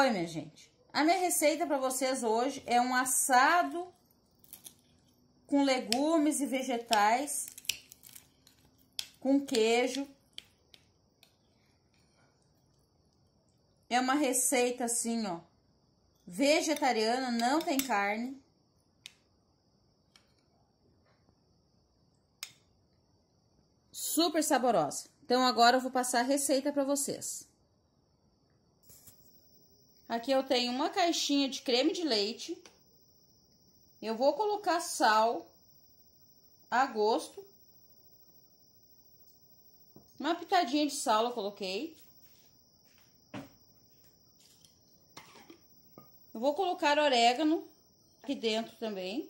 Oi, minha gente. A minha receita para vocês hoje é um assado com legumes e vegetais, com queijo. É uma receita assim, ó, vegetariana, não tem carne. Super saborosa. Então, agora eu vou passar a receita para vocês. Aqui eu tenho uma caixinha de creme de leite. Eu vou colocar sal a gosto. Uma pitadinha de sal eu coloquei. Eu vou colocar orégano aqui dentro também.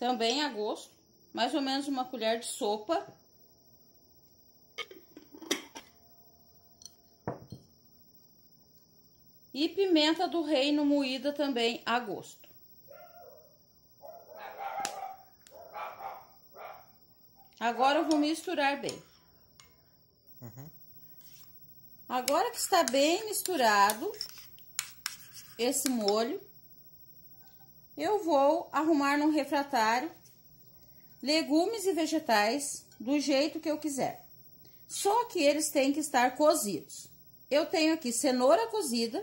Também a gosto. Mais ou menos uma colher de sopa. E pimenta do reino moída também a gosto. Agora eu vou misturar bem. Uhum. Agora que está bem misturado esse molho, eu vou arrumar num refratário legumes e vegetais do jeito que eu quiser. Só que eles têm que estar cozidos. Eu tenho aqui cenoura cozida,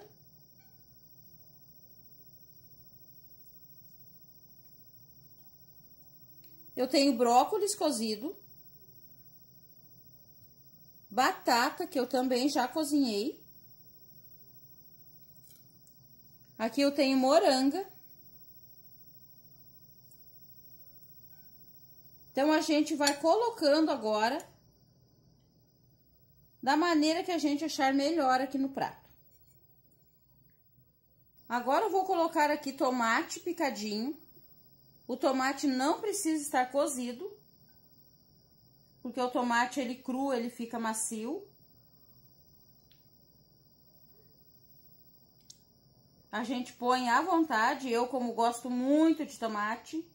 Eu tenho brócolis cozido. Batata, que eu também já cozinhei. Aqui eu tenho moranga. Então, a gente vai colocando agora da maneira que a gente achar melhor aqui no prato. Agora eu vou colocar aqui tomate picadinho. O tomate não precisa estar cozido, porque o tomate, ele cru, ele fica macio. A gente põe à vontade, eu como gosto muito de tomate,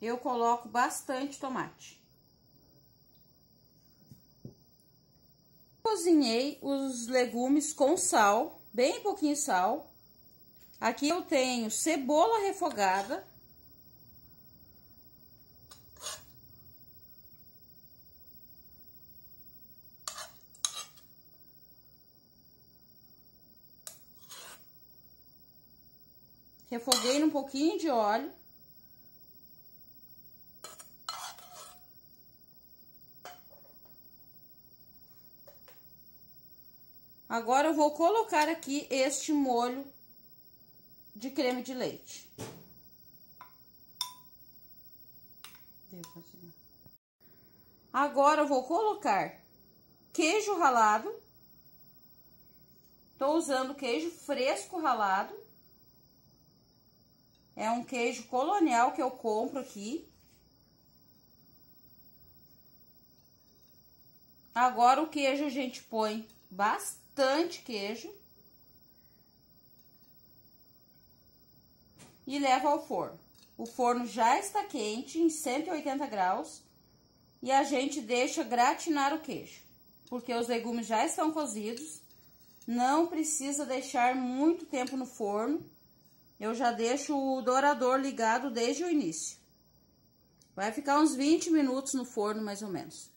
eu coloco bastante tomate. Cozinhei os legumes com sal, bem pouquinho sal. Aqui eu tenho cebola refogada. Refoguei num pouquinho de óleo. Agora eu vou colocar aqui este molho de creme de leite. Agora eu vou colocar queijo ralado. Tô usando queijo fresco ralado. É um queijo colonial que eu compro aqui. Agora o queijo a gente põe bastante queijo. e leva ao forno. O forno já está quente, em 180 graus, e a gente deixa gratinar o queijo, porque os legumes já estão cozidos, não precisa deixar muito tempo no forno, eu já deixo o dourador ligado desde o início. Vai ficar uns 20 minutos no forno, mais ou menos.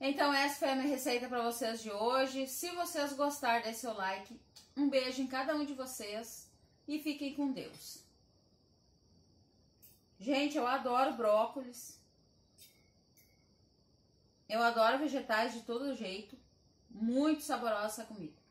Então, essa foi a minha receita para vocês de hoje. Se vocês gostaram, dê seu like. Um beijo em cada um de vocês e fiquem com Deus. Gente, eu adoro brócolis. Eu adoro vegetais de todo jeito. Muito saborosa essa comida.